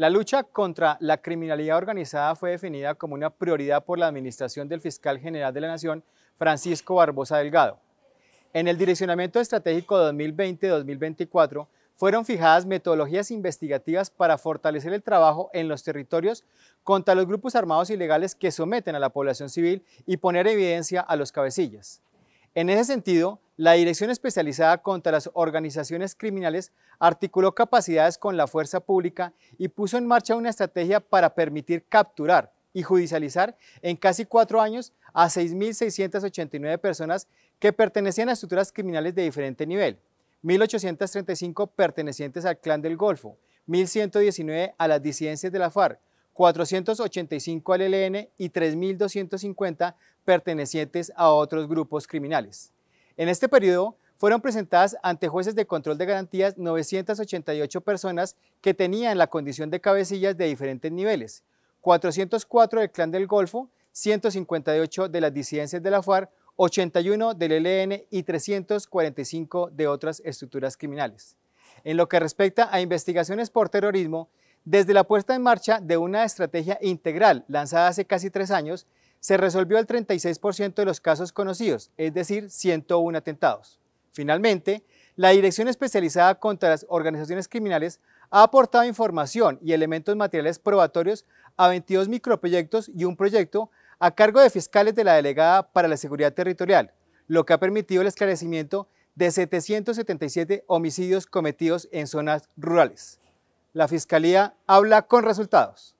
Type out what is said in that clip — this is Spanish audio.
La lucha contra la criminalidad organizada fue definida como una prioridad por la administración del fiscal general de la Nación, Francisco Barbosa Delgado. En el Direccionamiento Estratégico 2020-2024 fueron fijadas metodologías investigativas para fortalecer el trabajo en los territorios contra los grupos armados ilegales que someten a la población civil y poner evidencia a los cabecillas. En ese sentido, la Dirección Especializada contra las Organizaciones Criminales articuló capacidades con la fuerza pública y puso en marcha una estrategia para permitir capturar y judicializar en casi cuatro años a 6.689 personas que pertenecían a estructuras criminales de diferente nivel, 1.835 pertenecientes al Clan del Golfo, 1.119 a las disidencias de la FARC, 485 al ELN y 3.250 pertenecientes a otros grupos criminales. En este periodo fueron presentadas ante jueces de control de garantías 988 personas que tenían la condición de cabecillas de diferentes niveles, 404 del Clan del Golfo, 158 de las disidencias de la FARC, 81 del ELN y 345 de otras estructuras criminales. En lo que respecta a investigaciones por terrorismo, desde la puesta en marcha de una estrategia integral lanzada hace casi tres años, se resolvió el 36% de los casos conocidos, es decir, 101 atentados. Finalmente, la Dirección Especializada contra las Organizaciones Criminales ha aportado información y elementos materiales probatorios a 22 microproyectos y un proyecto a cargo de fiscales de la Delegada para la Seguridad Territorial, lo que ha permitido el esclarecimiento de 777 homicidios cometidos en zonas rurales la Fiscalía habla con resultados.